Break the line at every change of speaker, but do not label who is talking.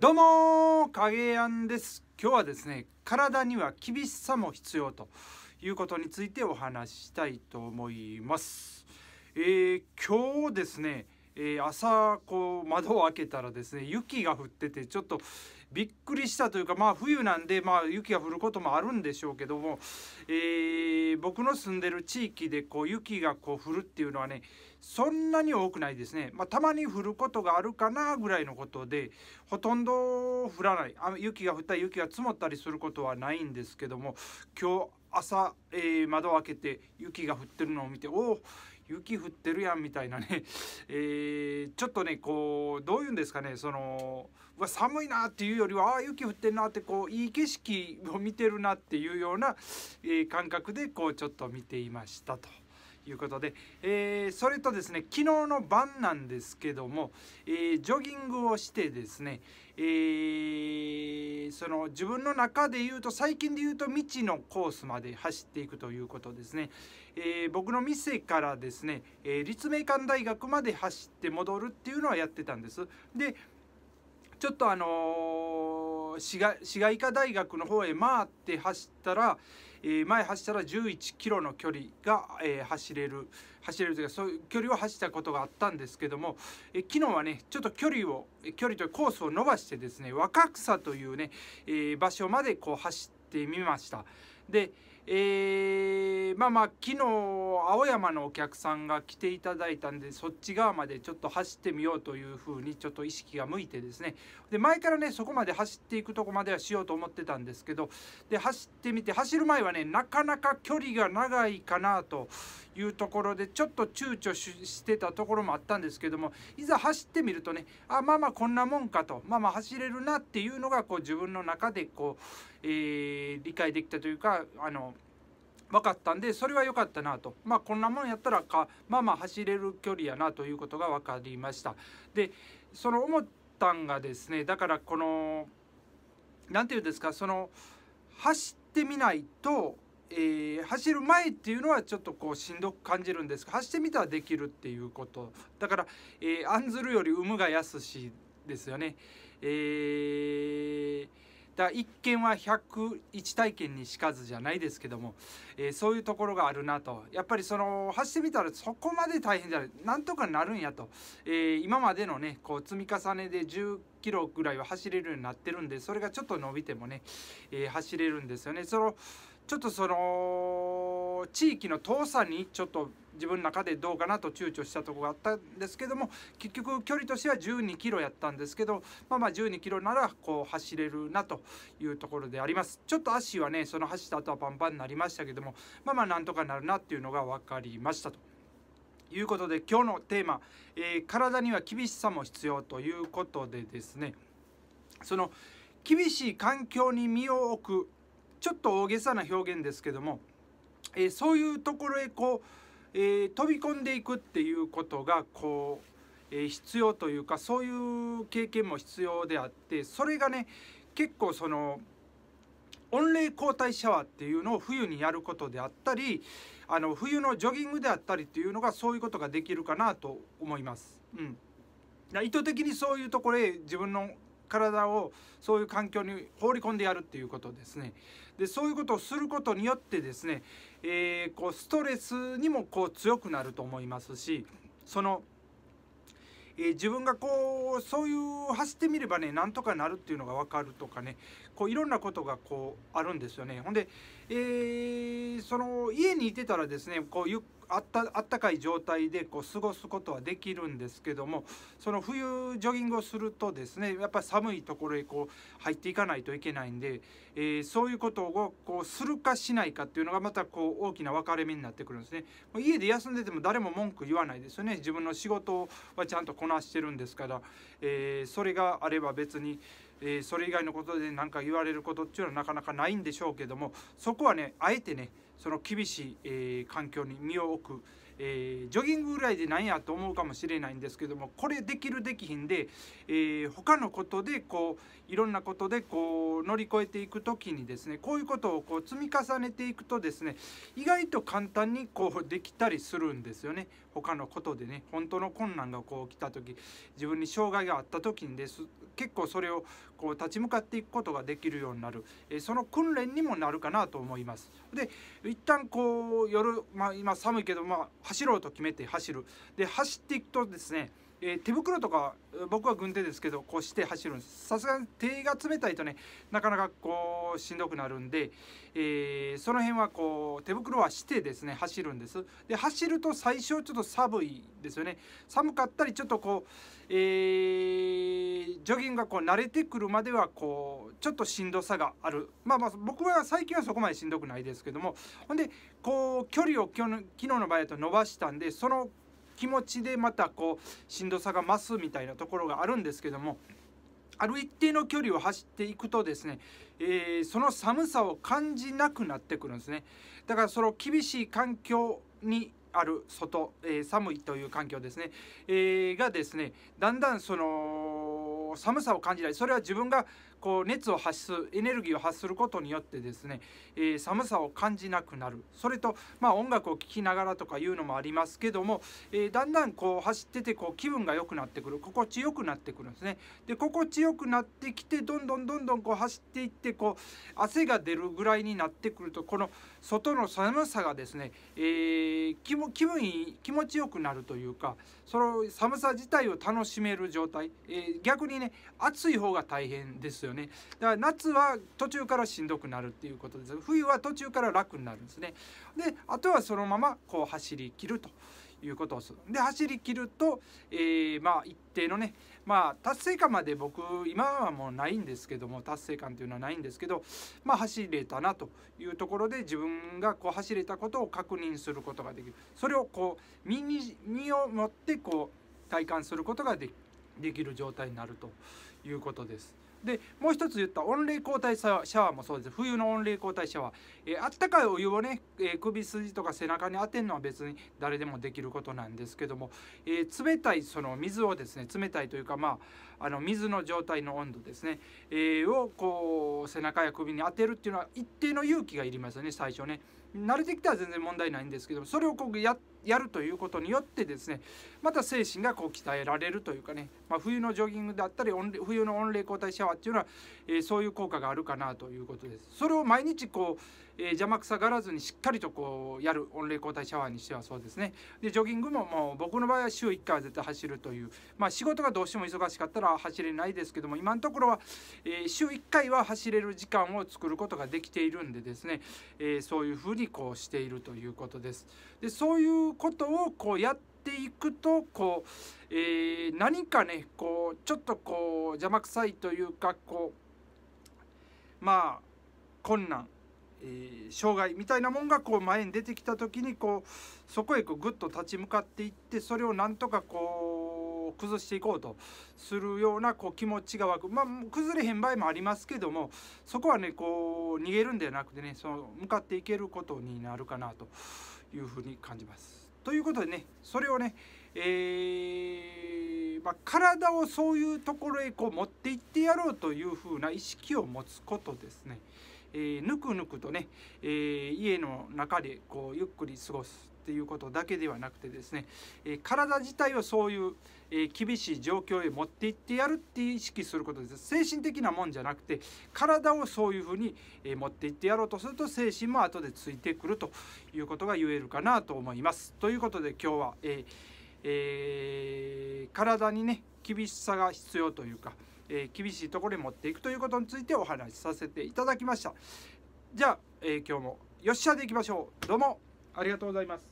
どうも影やんです今日はですね体には厳しさも必要ということについてお話ししたいと思います、えー、今日ですね、えー、朝こう窓を開けたらですね雪が降っててちょっとびっくりしたというか、まあ、冬なんで、まあ、雪が降ることもあるんでしょうけども、えー、僕の住んでる地域でこう雪がこう降るっていうのはねそんなに多くないですね、まあ、たまに降ることがあるかなぐらいのことでほとんど降らない雪が降ったり雪が積もったりすることはないんですけども今日朝、えー、窓を開けて雪が降ってるのを見ておお雪降ってるやんみたいなね、えー、ちょっとねこうどういうんですかねそのうわ寒いなっていうよりはああ雪降ってんなってこういい景色を見てるなっていうような、えー、感覚でこうちょっと見ていましたと。いうことで、えー、それとですね昨日の晩なんですけども、えー、ジョギングをしてですね、えー、その自分の中で言うと最近で言うと未知のコースまで走っていくということですね、えー、僕の店からですね、えー、立命館大学まで走って戻るっていうのはやってたんです。でちょっとあのー、滋賀医科大学の方へ回って走ったら、えー、前走ったら11キロの距離が、えー、走れる走れるというかそういう距離を走ったことがあったんですけども、え昨日はねちょっと距離を距離とコースを伸ばしてですね若草というね、え場所までこう走ってみました。で、えー、まあまあ昨日青山のお客さんが来ていただいたんでそっち側までちょっと走ってみようというふうにちょっと意識が向いてですねで前からねそこまで走っていくとこまではしようと思ってたんですけどで走ってみて走る前はねなかなか距離が長いかなというところでちょっと躊躇してたところもあったんですけどもいざ走ってみるとねあまあまあこんなもんかとまあまあ走れるなっていうのがこう自分の中でこうえー、理解できたというかあの分かったんでそれは良かったなとまあこんなもんやったらかまあまあ走れる距離やなということが分かりましたでその思ったんがですねだからこの何て言うんですかその走ってみないと、えー、走る前っていうのはちょっとこうしんどく感じるんですが走ってみたらできるっていうことだから、えー、案ずるより産むが安しですよね。えーだ一見は101体験にしかずじゃないですけども、えー、そういうところがあるなとやっぱりその走ってみたらそこまで大変じゃないなんとかなるんやと、えー、今までのねこう積み重ねで10キロぐらいは走れるようになってるんでそれがちょっと伸びてもね、えー、走れるんですよねそのちょっとその地域の遠さにちょっと自分の中でどうかなと躊躇したとこがあったんですけども結局距離としては12キロやったんですけどまあまあ12キロならこう走れるなというところでありますちょっと足はねその走った後はパンパンになりましたけどもまあまあなんとかなるなっていうのが分かりましたと。いうことで今日のテーマ、えー、体には厳しさも必要ということでですねその厳しい環境に身を置くちょっと大げさな表現ですけども、えー、そういうところへこうえー、飛び込んでいくっていうことがこう、えー、必要というかそういう経験も必要であってそれがね結構その温冷交代シャワーっていうのを冬にやることであったりあの冬のジョギングであったりっていうのがそういうことができるかなと思います。うん、意図的にそういうところへ自分の体をそういう環境に放り込んでやるっていうことですね。でそういうことをすることによってですね、えー、こうストレスにもこう強くなると思いますしその、えー、自分がこうそういう走ってみればねなんとかなるっていうのが分かるとかねこういろんなことがこうあるんですよね。ほんで、えー、その家にいてたらですねこうゆっあったあったかい状態でこう過ごすことはできるんですけどもその冬ジョギングをするとですねやっぱ寒いところへこう入っていかないといけないんで、えー、そういうことをこうするかしないかっていうのがまたこう大きな分かれ目になってくるんですね。家で休んでても誰も文句言わないですよね自分の仕事はちゃんとこなしてるんですから、えー、それがあれば別に。えー、それ以外のことで何か言われることっていうのはなかなかないんでしょうけどもそこはねあえてねその厳しい、えー、環境に身を置く、えー、ジョギングぐらいでなんやと思うかもしれないんですけどもこれできるできひんで、えー、他のことでこういろんなことでこう乗り越えていく時にですねこういうことをこう積み重ねていくとですね意外と簡単にこうできたりするんですよね他のことでね本当の困難がこう来た時自分に障害があった時にです結構それをこう立ち向かっていくことができるようになる、えその訓練にもなるかなと思います。で一旦こう夜、まあ、今寒いけど、まあ、走ろうと決めて走るで走っていくとですねえー、手袋とか僕は軍手ですけどこうして走るんですさすがに手が冷たいとねなかなかこうしんどくなるんで、えー、その辺はこう手袋はしてですね走るんですで走ると最初ちょっと寒いですよね寒かったりちょっとこう、えー、ジョギングがこう慣れてくるまではこうちょっとしんどさがあるまあまあ僕は最近はそこまでしんどくないですけどもほんでこう距離を昨日の場合だと伸ばしたんでその気持ちでまたこうしんどさが増すみたいなところがあるんですけどもある一定の距離を走っていくとですね、えー、その寒さを感じなくなってくるんですねだからその厳しい環境にある外、えー、寒いという環境ですね、えー、がですねだんだんその寒さを感じたりそれは自分がこう熱を発すエネルギーを発することによってですね、えー、寒さを感じなくなるそれと、まあ、音楽を聴きながらとかいうのもありますけども、えー、だんだんこう走っててこう気分が良くなってくる心地よくなってくるんですね。で心地よくなってきてどんどんどんどんこう走っていってこう汗が出るぐらいになってくるとこの外の寒さがですね、えー、気も気分いい気持ちよくなるというかその寒さ自体を楽しめる状態、えー、逆にね暑い方が大変ですよねだから夏は途中からしんどくなるっていうことです冬は途中から楽になるんですねであとはそのままこう走り切るということをするで走り切ると、えー、まあ一定のねまあ達成感まで僕今はもうないんですけども達成感というのはないんですけどまあ走れたなというところで自分がこう走れたことを確認することができるそれをこう身に身をもってこう体感することがでできる状態になるということです。でもう一つ言った温冷交代シャワーもそうです冬の温冷交代シャワー、えー、あったかいお湯をね、えー、首筋とか背中に当てるのは別に誰でもできることなんですけども、えー、冷たいその水をですね冷たいというかまああの水の状態の温度ですね、えをこう背中や首に当てるっていうのは一定の勇気がいりますよね最初ね。慣れてきたら全然問題ないんですけどそれをこうややるということによってですねまた精神がこう鍛えられるというかね、まあ、冬のジョギングだったり冬の温冷交代シャワーっていうのは、えー、そういう効果があるかなということです。それを毎日こうえー、邪魔くさがらずにしっかりとこうやる温冷交代シャワーにしてはそうですねでジョギングももう僕の場合は週1回は絶対走るという、まあ、仕事がどうしても忙しかったら走れないですけども今のところは、えー、週1回は走れる時間を作ることができているんでですね、えー、そういうふうにこうしているということです。でそういうことをこうやっていくとこう、えー、何かねこうちょっとこう邪魔くさいというかこうまあ困難え障害みたいなもんがこう前に出てきた時にこうそこへこうグッと立ち向かっていってそれをなんとかこう崩していこうとするようなこう気持ちが湧くまあ崩れへん場合もありますけどもそこはねこう逃げるんではなくてねその向かっていけることになるかなというふうに感じます。ということでねそれをね、えー、まあ、体をそういうところへこう持っていってやろうというふうな意識を持つことですね。えー、ぬくぬくとね、えー、家の中でこうゆっくり過ごすっていうことだけではなくてですね、えー、体自体をそういう、えー、厳しい状況へ持っていってやるって意識することです精神的なもんじゃなくて体をそういうふうに、えー、持っていってやろうとすると精神も後でついてくるということが言えるかなと思います。ということで今日は、えーえー、体にね厳しさが必要というか、えー、厳しいところに持っていくということについてお話しさせていただきましたじゃあ、えー、今日もよっしゃでいきましょうどうもありがとうございます